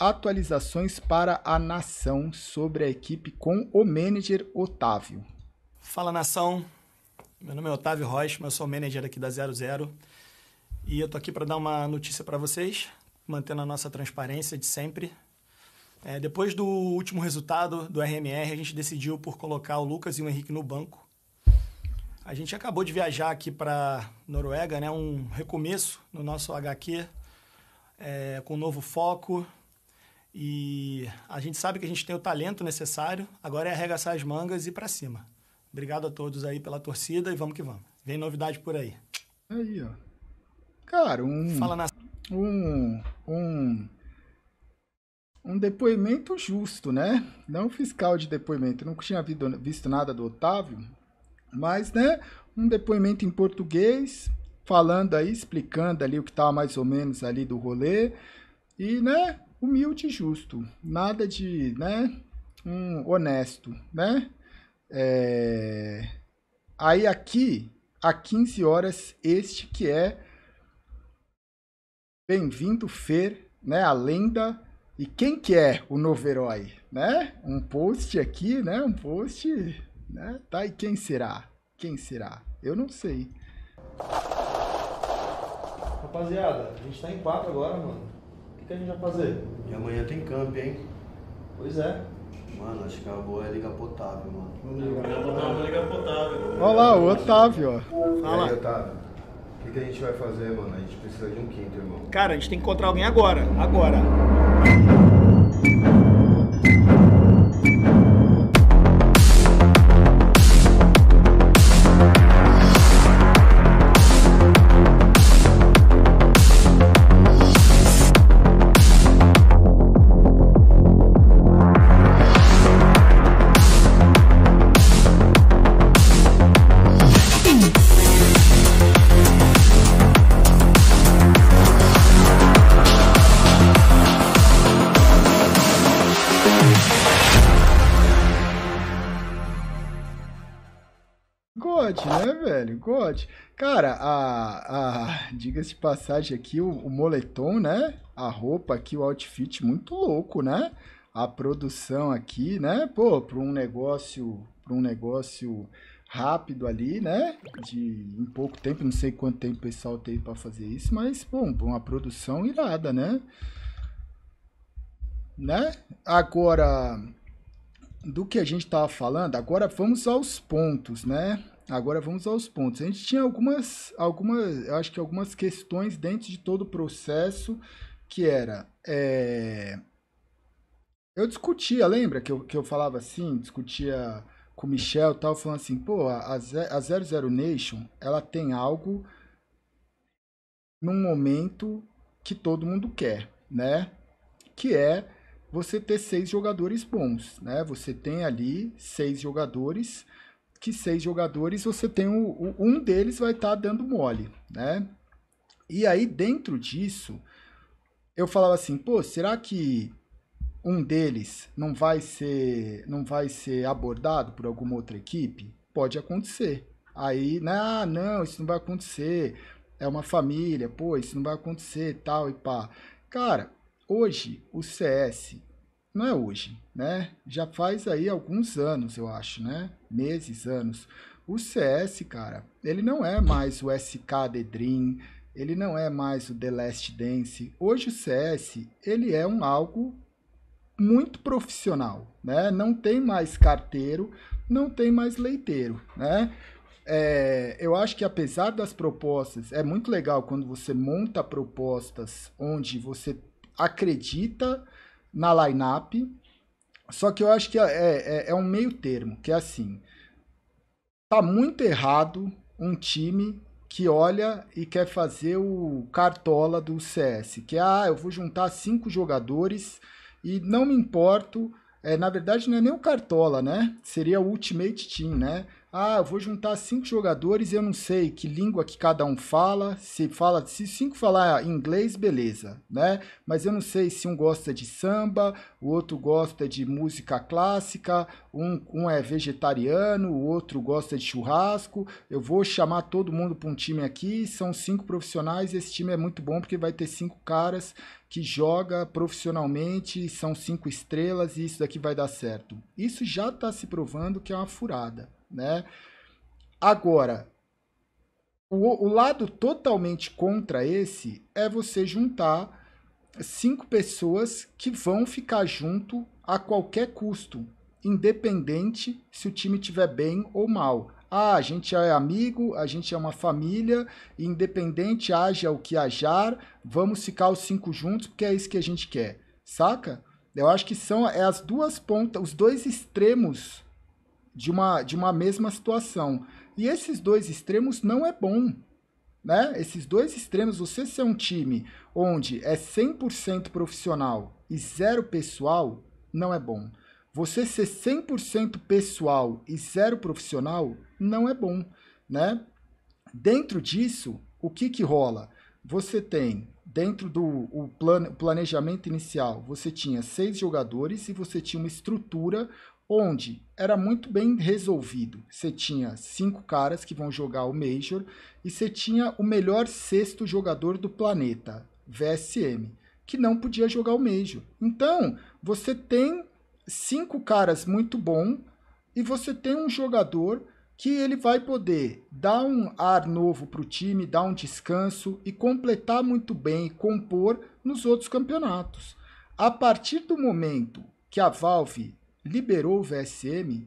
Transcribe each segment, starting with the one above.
atualizações para a nação sobre a equipe com o manager Otávio. Fala nação, meu nome é Otávio Rocha, eu sou manager aqui da 00 e eu tô aqui para dar uma notícia para vocês, mantendo a nossa transparência de sempre. É, depois do último resultado do RMR, a gente decidiu por colocar o Lucas e o Henrique no banco. A gente acabou de viajar aqui para Noruega, né? Um recomeço no nosso HQ, é, com um novo foco, e a gente sabe que a gente tem o talento necessário, agora é arregaçar as mangas e para cima. Obrigado a todos aí pela torcida e vamos que vamos. Vem novidade por aí. Aí, ó. Cara, um. Fala na... Um. Um. Um depoimento justo, né? Não fiscal de depoimento. Eu não tinha visto nada do Otávio, mas, né? Um depoimento em português, falando aí, explicando ali o que estava tá mais ou menos ali do rolê. E, né? humilde e justo, nada de, né, um honesto, né? É... Aí aqui, a 15 horas, este que é Bem-vindo Fer, né, a lenda e quem que é o novo herói, né? Um post aqui, né, um post, né? Tá e quem será? Quem será? Eu não sei. Rapaziada, a gente tá em quatro agora, mano que a gente vai fazer? E amanhã tem camp, hein? Pois é. Mano, acho que a boa é ligar potável mano. Vamos ligar é, potável Otávio. Vamos ligar Olha lá, o Otávio, ó. Fala. E aí, Otávio. O que, que a gente vai fazer, mano? A gente precisa de um quinto, irmão. Cara, a gente tem que encontrar alguém agora. Agora. diga-se passagem aqui, o, o, moletom, né? A roupa aqui, o outfit muito louco, né? A produção aqui, né? Pô, para um negócio, para um negócio rápido ali, né? De em pouco tempo, não sei quanto tempo o pessoal teve para fazer isso, mas bom, uma produção irada, né? Né? Agora do que a gente estava falando, agora vamos aos pontos, né? Agora vamos aos pontos. A gente tinha algumas, algumas, acho que algumas questões dentro de todo o processo, que era. É... Eu discutia, lembra que eu, que eu falava assim, discutia com o Michel tal, falando assim, pô, a, a 00 Nation, ela tem algo num momento que todo mundo quer, né? Que é você ter seis jogadores bons, né? Você tem ali seis jogadores que seis jogadores, você tem um, um deles vai estar tá dando mole, né? E aí, dentro disso, eu falava assim, pô, será que um deles não vai ser não vai ser abordado por alguma outra equipe? Pode acontecer. Aí, né, ah, não, isso não vai acontecer. É uma família, pô, isso não vai acontecer, tal e pá. Cara, hoje o CS não é hoje, né? Já faz aí alguns anos, eu acho, né? Meses, anos. O CS, cara, ele não é mais o SK The Dream, ele não é mais o The Last Dance. Hoje o CS, ele é um algo muito profissional, né? Não tem mais carteiro, não tem mais leiteiro, né? É, eu acho que apesar das propostas, é muito legal quando você monta propostas onde você acredita na lineup. Só que eu acho que é, é, é um meio termo, que é assim. Tá muito errado um time que olha e quer fazer o cartola do CS, que é, ah, eu vou juntar cinco jogadores e não me importo, é, na verdade não é nem o cartola, né? Seria o Ultimate Team, né? ah, eu vou juntar cinco jogadores e eu não sei que língua que cada um fala. Se fala, se cinco falar inglês, beleza, né? Mas eu não sei se um gosta de samba, o outro gosta de música clássica, um, um é vegetariano, o outro gosta de churrasco. Eu vou chamar todo mundo para um time aqui. São cinco profissionais. Esse time é muito bom porque vai ter cinco caras que joga profissionalmente, são cinco estrelas e isso daqui vai dar certo. Isso já está se provando que é uma furada né? Agora, o, o lado totalmente contra esse é você juntar cinco pessoas que vão ficar junto a qualquer custo, independente se o time tiver bem ou mal. Ah, a gente é amigo, a gente é uma família, independente haja o que ajar, vamos ficar os cinco juntos porque é isso que a gente quer, saca? Eu acho que são é as duas pontas, os dois extremos de uma, de uma mesma situação. E esses dois extremos não é bom. Né? Esses dois extremos, você ser um time onde é 100% profissional e zero pessoal, não é bom. Você ser 100% pessoal e zero profissional, não é bom. Né? Dentro disso, o que, que rola? Você tem dentro do plane, planejamento inicial, você tinha seis jogadores e você tinha uma estrutura onde era muito bem resolvido. Você tinha cinco caras que vão jogar o Major e você tinha o melhor sexto jogador do planeta, VSM, que não podia jogar o Major. Então, você tem cinco caras muito bom e você tem um jogador que ele vai poder dar um ar novo para o time, dar um descanso e completar muito bem, compor nos outros campeonatos. A partir do momento que a Valve liberou o VSM,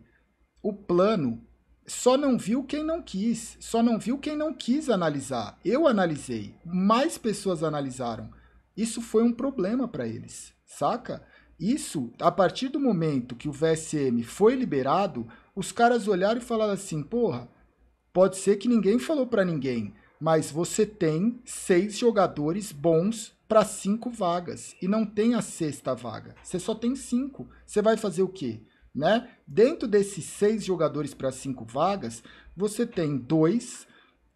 o plano só não viu quem não quis, só não viu quem não quis analisar. Eu analisei, mais pessoas analisaram. Isso foi um problema para eles, saca? Isso, a partir do momento que o VSM foi liberado, os caras olharam e falaram assim: porra, pode ser que ninguém falou para ninguém, mas você tem seis jogadores bons para cinco vagas e não tem a sexta vaga. Você só tem cinco. Você vai fazer o quê? Né? Dentro desses seis jogadores para cinco vagas, você tem dois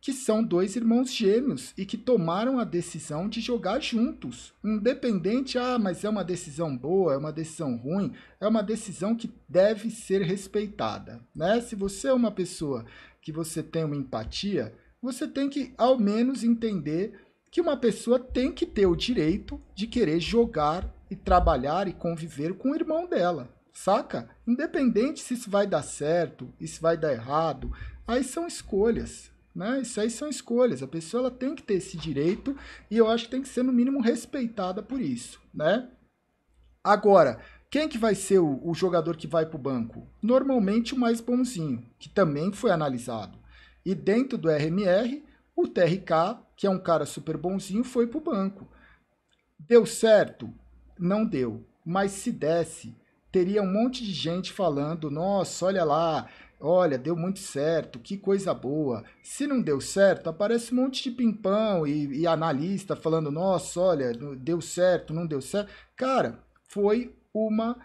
que são dois irmãos gêmeos e que tomaram a decisão de jogar juntos. Independente, ah, mas é uma decisão boa, é uma decisão ruim, é uma decisão que deve ser respeitada, né? Se você é uma pessoa que você tem uma empatia, você tem que ao menos entender que uma pessoa tem que ter o direito de querer jogar e trabalhar e conviver com o irmão dela, saca? Independente se isso vai dar certo, se vai dar errado, aí são escolhas, né? Isso aí são escolhas. A pessoa ela tem que ter esse direito e eu acho que tem que ser, no mínimo, respeitada por isso. Né? Agora, quem que vai ser o, o jogador que vai para o banco? Normalmente o mais bonzinho, que também foi analisado. E dentro do RMR, o TRK, que é um cara super bonzinho, foi para o banco. Deu certo? Não deu. Mas se desse, teria um monte de gente falando: nossa, olha lá, Olha, deu muito certo, que coisa boa. Se não deu certo, aparece um monte de pimpão e, e analista falando: nossa, olha, deu certo, não deu certo. Cara, foi uma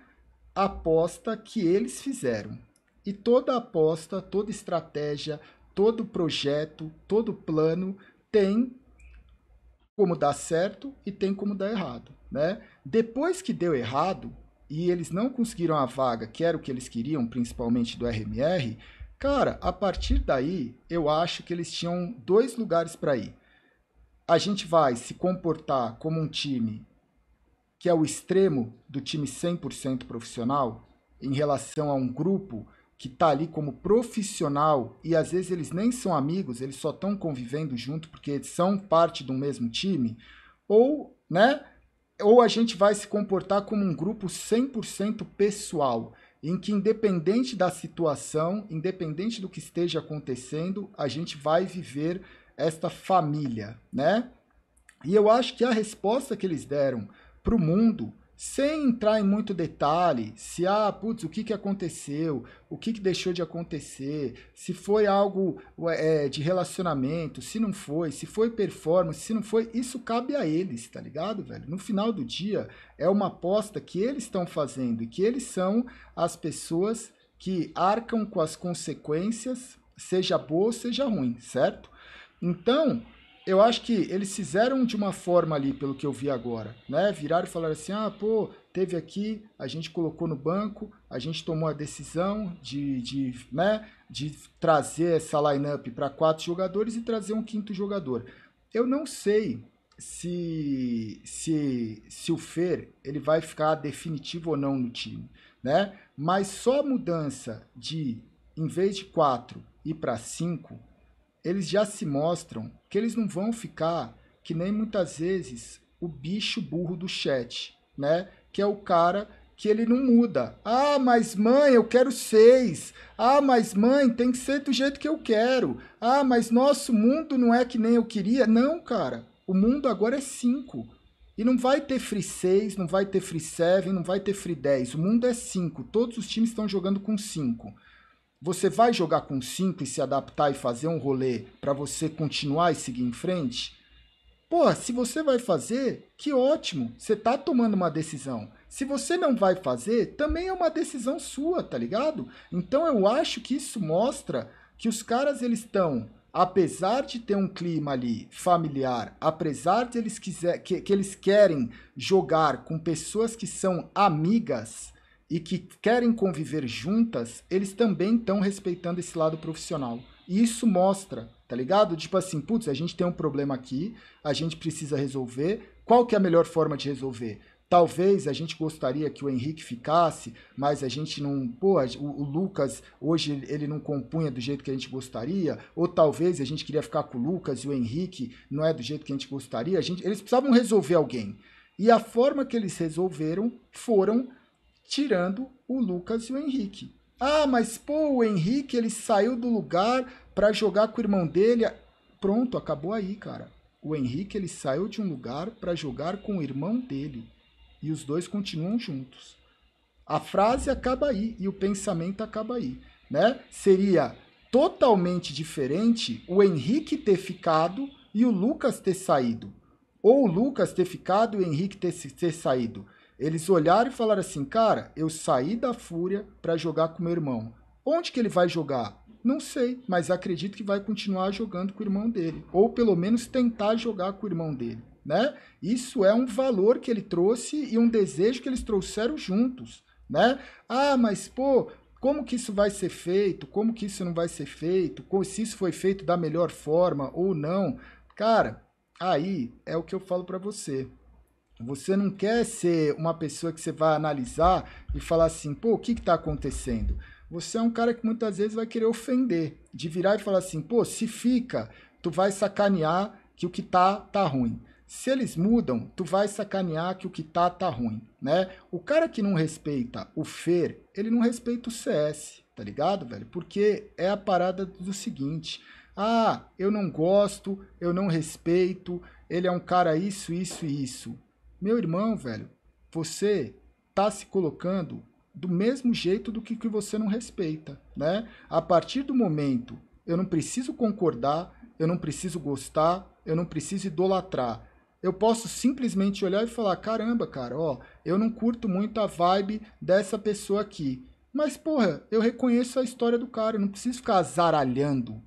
aposta que eles fizeram. E toda aposta, toda estratégia, todo projeto, todo plano tem como dar certo e tem como dar errado, né? Depois que deu errado, e eles não conseguiram a vaga, que era o que eles queriam, principalmente do RMR, cara, a partir daí eu acho que eles tinham dois lugares para ir. A gente vai se comportar como um time que é o extremo do time 100% profissional em relação a um grupo que está ali como profissional e às vezes eles nem são amigos, eles só estão convivendo junto porque são parte do mesmo time, ou, né, ou a gente vai se comportar como um grupo 100% pessoal, em que independente da situação, independente do que esteja acontecendo, a gente vai viver esta família, né? E eu acho que a resposta que eles deram para o mundo sem entrar em muito detalhe, se ah, putz, o que, que aconteceu, o que, que deixou de acontecer, se foi algo é, de relacionamento, se não foi, se foi performance, se não foi, isso cabe a eles, tá ligado, velho? No final do dia, é uma aposta que eles estão fazendo e que eles são as pessoas que arcam com as consequências, seja boa seja ruim, certo? Então, eu acho que eles fizeram de uma forma ali, pelo que eu vi agora, né? Viraram e falaram assim: ah, pô, teve aqui, a gente colocou no banco, a gente tomou a decisão de, de, né, de trazer essa lineup para quatro jogadores e trazer um quinto jogador. Eu não sei se, se, se o Fer ele vai ficar definitivo ou não no time, né? Mas só mudança de, em vez de quatro, ir para cinco eles já se mostram que eles não vão ficar que nem muitas vezes o bicho burro do chat, né? Que é o cara que ele não muda. Ah, mas mãe, eu quero seis. Ah, mas mãe, tem que ser do jeito que eu quero. Ah, mas nosso mundo não é que nem eu queria. Não, cara. O mundo agora é cinco. E não vai ter free 6, não vai ter free 7, não vai ter free 10. O mundo é 5. Todos os times estão jogando com 5. Você vai jogar com 5 e se adaptar e fazer um rolê para você continuar e seguir em frente? Porra, se você vai fazer, que ótimo, você tá tomando uma decisão. Se você não vai fazer, também é uma decisão sua, tá ligado? Então eu acho que isso mostra que os caras eles estão, apesar de ter um clima ali familiar, apesar de eles quiser que, que eles querem jogar com pessoas que são amigas, e que querem conviver juntas, eles também estão respeitando esse lado profissional. E isso mostra, tá ligado? Tipo assim, putz, a gente tem um problema aqui, a gente precisa resolver. Qual que é a melhor forma de resolver? Talvez a gente gostaria que o Henrique ficasse, mas a gente não. Pô, o, o, Lucas hoje ele não compunha do jeito que a gente gostaria, ou talvez a gente queria ficar com o Lucas e o Henrique não é do jeito que a gente gostaria. A gente, eles precisavam resolver alguém. E a forma que eles resolveram foram tirando o Lucas e o Henrique. Ah, mas pô, o Henrique ele saiu do lugar para jogar com o irmão dele. Pronto, acabou aí, cara. O Henrique ele saiu de um lugar para jogar com o irmão dele e os dois continuam juntos. A frase acaba aí e o pensamento acaba aí, né? Seria totalmente diferente o Henrique ter ficado e o Lucas ter saído, ou o Lucas ter ficado e o Henrique ter, ter saído. Eles olharam e falaram assim: "Cara, eu saí da Fúria para jogar com meu irmão. Onde que ele vai jogar? Não sei, mas acredito que vai continuar jogando com o irmão dele, ou pelo menos tentar jogar com o irmão dele, né? Isso é um valor que ele trouxe e um desejo que eles trouxeram juntos, né? Ah, mas pô, como que isso vai ser feito? Como que isso não vai ser feito? Se isso foi feito da melhor forma ou não? Cara, aí é o que eu falo para você. Você não quer ser uma pessoa que você vai analisar e falar assim, pô, o que está acontecendo? Você é um cara que muitas vezes vai querer ofender, de virar e falar assim, pô, se fica, tu vai sacanear que o que tá, tá ruim. Se eles mudam, tu vai sacanear que o que tá, tá ruim, né? O cara que não respeita o FER, ele não respeita o CS, tá ligado, velho? Porque é a parada do seguinte, ah, eu não gosto, eu não respeito, ele é um cara isso, isso e isso. Meu irmão, velho, você tá se colocando do mesmo jeito do que, que você não respeita, né? A partir do momento eu não preciso concordar, eu não preciso gostar, eu não preciso idolatrar. Eu posso simplesmente olhar e falar: caramba, cara, ó, eu não curto muito a vibe dessa pessoa aqui. Mas, porra, eu reconheço a história do cara, eu não preciso ficar azaralhando,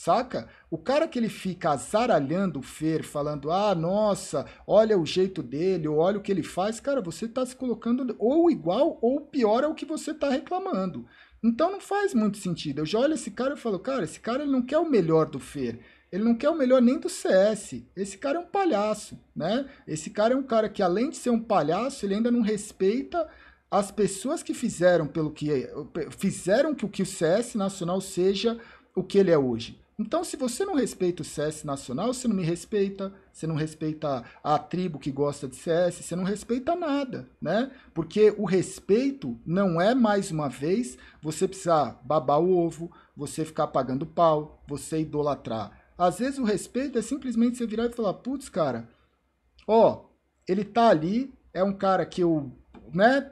Saca? O cara que ele fica azaralhando o Fer, falando, ah, nossa, olha o jeito dele, ou olha o que ele faz, cara, você tá se colocando ou igual ou pior ao que você tá reclamando. Então não faz muito sentido. Eu já olho esse cara e falo, cara, esse cara ele não quer o melhor do Fer. Ele não quer o melhor nem do CS. Esse cara é um palhaço, né? Esse cara é um cara que, além de ser um palhaço, ele ainda não respeita as pessoas que fizeram pelo que fizeram que o que o CS Nacional seja o que ele é hoje. Então, se você não respeita o CS nacional, você não me respeita, você não respeita a tribo que gosta de CS, você não respeita nada, né? Porque o respeito não é, mais uma vez, você precisar babar o ovo, você ficar pagando pau, você idolatrar. Às vezes o respeito é simplesmente você virar e falar, putz, cara, ó, ele tá ali, é um cara que eu, né,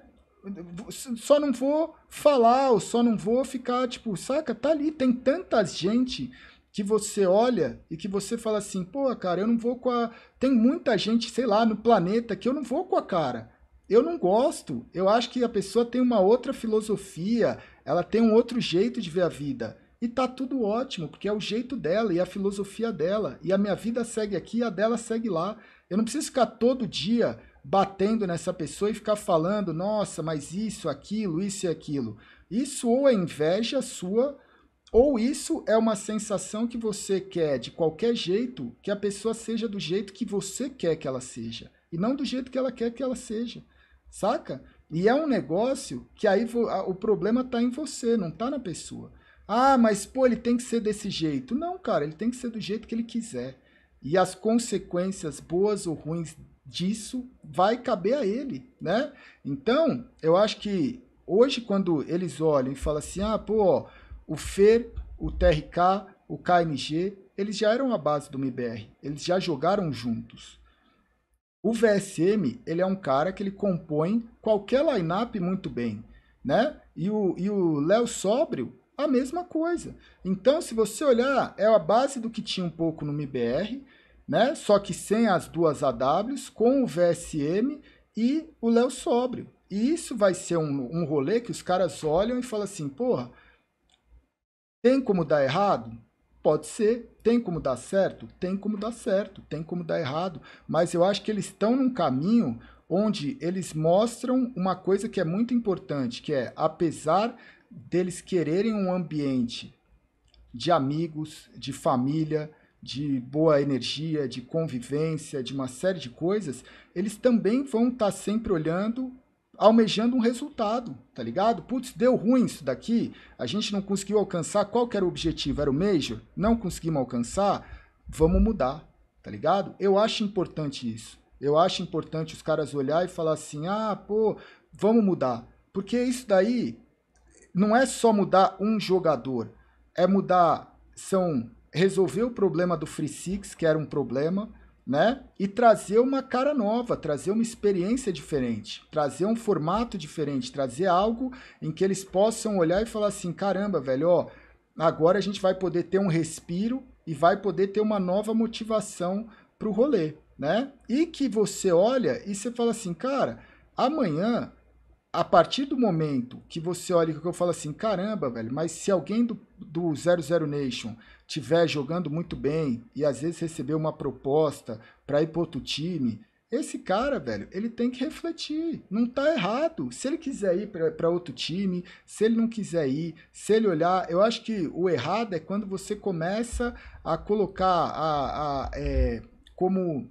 só não vou falar, ou só não vou ficar, tipo, saca, tá ali, tem tanta gente que você olha e que você fala assim, pô, cara, eu não vou com a. Tem muita gente, sei lá, no planeta que eu não vou com a cara. Eu não gosto. Eu acho que a pessoa tem uma outra filosofia, ela tem um outro jeito de ver a vida. E tá tudo ótimo, porque é o jeito dela e a filosofia dela. E a minha vida segue aqui e a dela segue lá. Eu não preciso ficar todo dia batendo nessa pessoa e ficar falando, nossa, mas isso, aquilo, isso e aquilo. Isso ou é inveja sua ou isso é uma sensação que você quer de qualquer jeito, que a pessoa seja do jeito que você quer que ela seja, e não do jeito que ela quer que ela seja, saca? E é um negócio que aí o problema está em você, não está na pessoa. Ah, mas pô, ele tem que ser desse jeito. Não, cara, ele tem que ser do jeito que ele quiser. E as consequências boas ou ruins disso vai caber a ele, né? Então, eu acho que hoje quando eles olham e falam assim: "Ah, pô, o FER, o TRK, o KMG, eles já eram a base do MBR, eles já jogaram juntos. O VSM, ele é um cara que ele compõe qualquer lineup muito bem, né? E o e o Léo Sóbrio, a mesma coisa. Então, se você olhar, é a base do que tinha um pouco no MBR, né? Só que sem as duas AWs, com o VSM e o Léo Sóbrio. E isso vai ser um, um rolê que os caras olham e falam assim, porra, tem como dar errado? Pode ser. Tem como dar certo? Tem como dar certo. Tem como dar errado. Mas eu acho que eles estão num caminho onde eles mostram uma coisa que é muito importante, que é apesar deles quererem um ambiente de amigos, de família, de boa energia, de convivência, de uma série de coisas, eles também vão estar tá sempre olhando almejando um resultado, tá ligado? Putz, deu ruim isso daqui, a gente não conseguiu alcançar, qual era o objetivo? Era o major? Não conseguimos alcançar? Vamos mudar, tá ligado? Eu acho importante isso. Eu acho importante os caras olhar e falar assim: "Ah, pô, vamos mudar". Porque isso daí não é só mudar um jogador, é mudar são resolver o problema do Free Six, que era um problema, né? E trazer uma cara nova, trazer uma experiência diferente, trazer um formato diferente, trazer algo em que eles possam olhar e falar assim: caramba, velho, ó, agora a gente vai poder ter um respiro e vai poder ter uma nova motivação para o rolê, né? E que você olha e você fala assim, cara, amanhã a partir do momento que você olha que eu falo assim, caramba, velho, mas se alguém do, do 00 Nation tiver jogando muito bem e às vezes receber uma proposta para ir para outro time, esse cara, velho, ele tem que refletir. Não tá errado. Se ele quiser ir para outro time, se ele não quiser ir, se ele olhar. Eu acho que o errado é quando você começa a colocar a, a é, como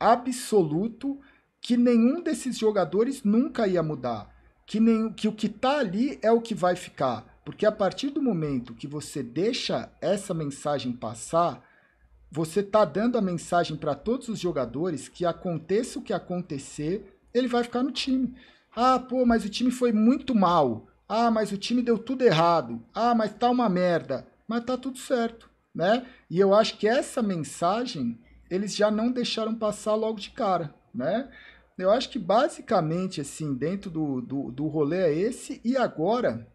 absoluto que nenhum desses jogadores nunca ia mudar que, nem, que o que está ali é o que vai ficar. Porque a partir do momento que você deixa essa mensagem passar, você está dando a mensagem para todos os jogadores que aconteça o que acontecer, ele vai ficar no time. Ah, pô, mas o time foi muito mal. Ah, mas o time deu tudo errado. Ah, mas tá uma merda. Mas tá tudo certo, né? E eu acho que essa mensagem eles já não deixaram passar logo de cara, né? Eu acho que basicamente, assim, dentro do, do, do rolê é esse, e agora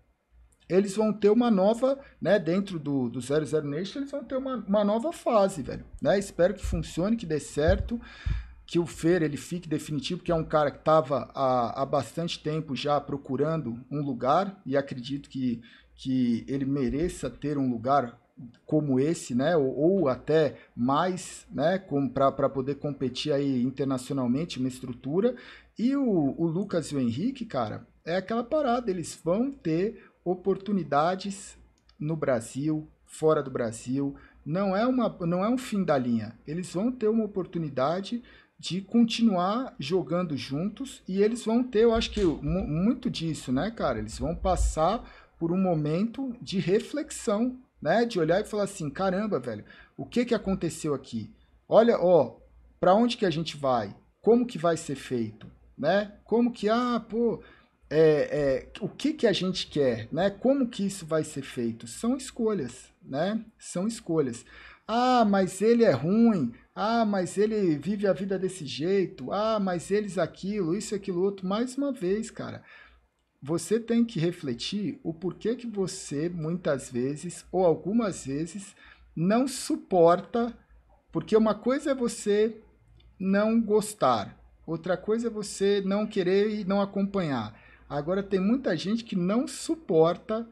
eles vão ter uma nova, né, dentro do, do 00 Nation, eles vão ter uma, uma nova fase, velho, né, espero que funcione, que dê certo, que o Fer, ele fique definitivo, que é um cara que estava há, há bastante tempo já procurando um lugar, e acredito que, que ele mereça ter um lugar como esse, né, ou, ou até mais, né, para poder competir aí internacionalmente, uma estrutura. E o, o Lucas e o Henrique, cara, é aquela parada, eles vão ter oportunidades no Brasil, fora do Brasil. Não é, uma, não é um fim da linha. Eles vão ter uma oportunidade de continuar jogando juntos e eles vão ter, eu acho que muito disso, né, cara? Eles vão passar por um momento de reflexão né? De olhar e falar assim, caramba, velho, o que que aconteceu aqui? Olha, ó, para onde que a gente vai? Como que vai ser feito, né? Como que ah, pô, é, é, o que que a gente quer, né? Como que isso vai ser feito? São escolhas, né? São escolhas. Ah, mas ele é ruim. Ah, mas ele vive a vida desse jeito. Ah, mas eles aquilo, isso aquilo outro. Mais uma vez, cara você tem que refletir o porquê que você muitas vezes ou algumas vezes não suporta, porque uma coisa é você não gostar, outra coisa é você não querer e não acompanhar. Agora tem muita gente que não suporta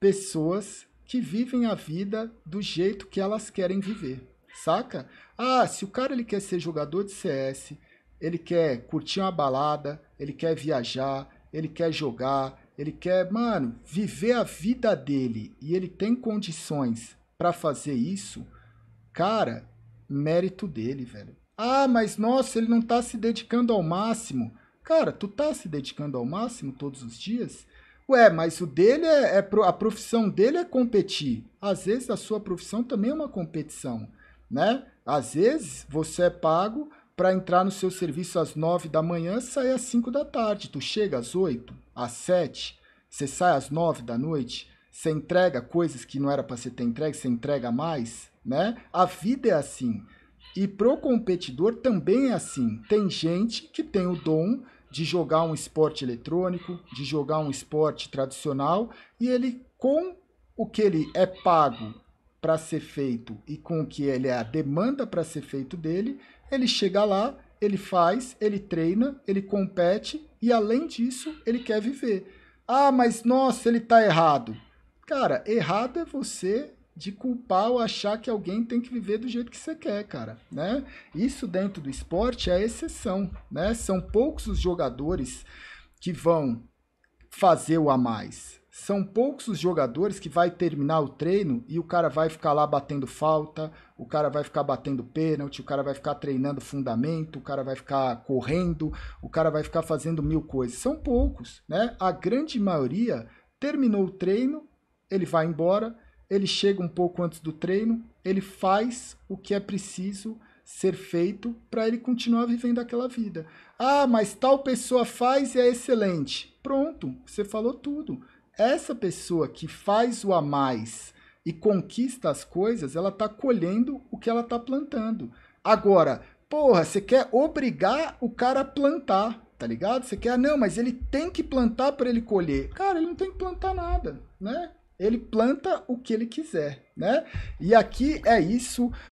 pessoas que vivem a vida do jeito que elas querem viver, saca? Ah, se o cara ele quer ser jogador de CS, ele quer curtir uma balada, ele quer viajar, ele quer jogar, ele quer, mano, viver a vida dele e ele tem condições para fazer isso, cara, mérito dele, velho. Ah, mas nossa, ele não tá se dedicando ao máximo. Cara, tu tá se dedicando ao máximo todos os dias? Ué, mas o dele é, é a profissão dele é competir. Às vezes a sua profissão também é uma competição, né? Às vezes você é pago para entrar no seu serviço às 9 da manhã, sai às 5 da tarde. Tu chega às 8, às 7, você sai às 9 da noite, você entrega coisas que não era para você ter entregue, você entrega mais, né? A vida é assim. E pro competidor também é assim. Tem gente que tem o dom de jogar um esporte eletrônico, de jogar um esporte tradicional, e ele com o que ele é pago para ser feito e com o que ele é a demanda para ser feito dele, ele chega lá, ele faz, ele treina, ele compete e além disso, ele quer viver. Ah, mas nossa, ele tá errado. Cara, errado é você de culpar ou achar que alguém tem que viver do jeito que você quer, cara, né? Isso dentro do esporte é exceção, né? São poucos os jogadores que vão fazer o a mais. São poucos os jogadores que vai terminar o treino e o cara vai ficar lá batendo falta, o cara vai ficar batendo pênalti, o cara vai ficar treinando fundamento, o cara vai ficar correndo, o cara vai ficar fazendo mil coisas. São poucos, né? A grande maioria terminou o treino, ele vai embora, ele chega um pouco antes do treino, ele faz o que é preciso ser feito para ele continuar vivendo aquela vida. Ah, mas tal pessoa faz e é excelente. Pronto, você falou tudo. Essa pessoa que faz o a mais e conquista as coisas, ela está colhendo o que ela está plantando. Agora, porra, você quer obrigar o cara a plantar, tá ligado? Você quer, não, mas ele tem que plantar para ele colher. Cara, ele não tem que plantar nada, né? Ele planta o que ele quiser, né? E aqui é isso.